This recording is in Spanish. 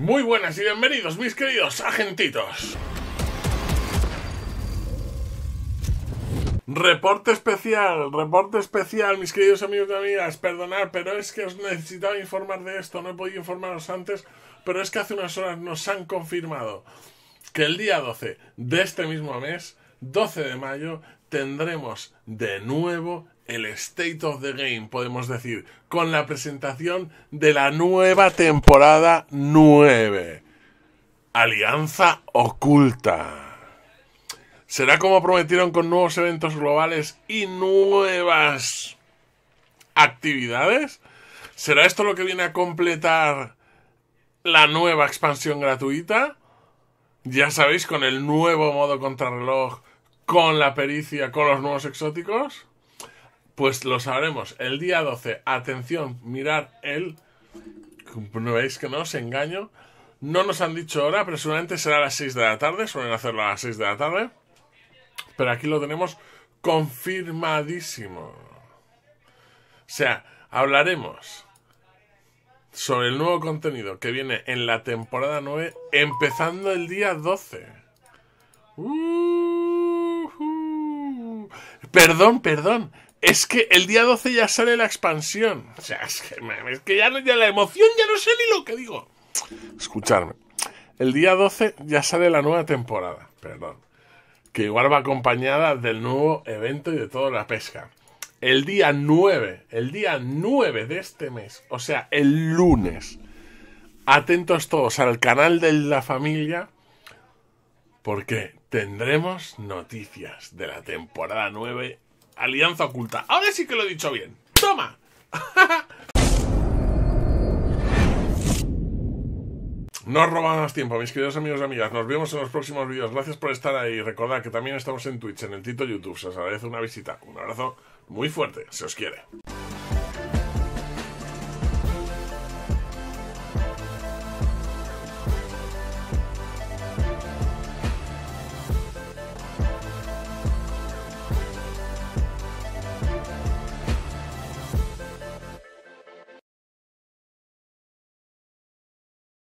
Muy buenas y bienvenidos mis queridos agentitos. Reporte especial, reporte especial, mis queridos amigos y amigas, perdonad, pero es que os necesitaba informar de esto, no he podido informaros antes, pero es que hace unas horas nos han confirmado que el día 12 de este mismo mes, 12 de mayo, tendremos de nuevo el State of the Game, podemos decir, con la presentación de la nueva temporada 9. Alianza oculta. Será como prometieron con nuevos eventos globales y nuevas actividades. ¿Será esto lo que viene a completar la nueva expansión gratuita? Ya sabéis, con el nuevo modo contrarreloj, con la pericia, con los nuevos exóticos. Pues lo sabremos el día 12. Atención, mirar el. No veis que no os engaño. No nos han dicho hora, pero seguramente será a las 6 de la tarde. Suelen hacerlo a las 6 de la tarde. Pero aquí lo tenemos confirmadísimo. O sea, hablaremos sobre el nuevo contenido que viene en la temporada 9, empezando el día 12. Uh-huh. Perdón, perdón, es que el día 12 ya sale la expansión. O sea, es que, es ya, la emoción ya no sé ni lo que digo. Escuchadme. El día 12 ya sale la nueva temporada, perdón. Que igual va acompañada del nuevo evento y de toda la pesca. El día 9, el día 9 de este mes, o sea, el lunes. Atentos todos al canal de la familia porque tendremos noticias de la temporada 9 Alianza Oculta. Ahora sí que lo he dicho bien. ¡Toma! No os roba más tiempo, mis queridos amigos y amigas. Nos vemos en los próximos vídeos. Gracias por estar ahí. Recordad que también estamos en Twitch, en el Tito YouTube. Se os agradece una visita. Un abrazo muy fuerte. Se os quiere.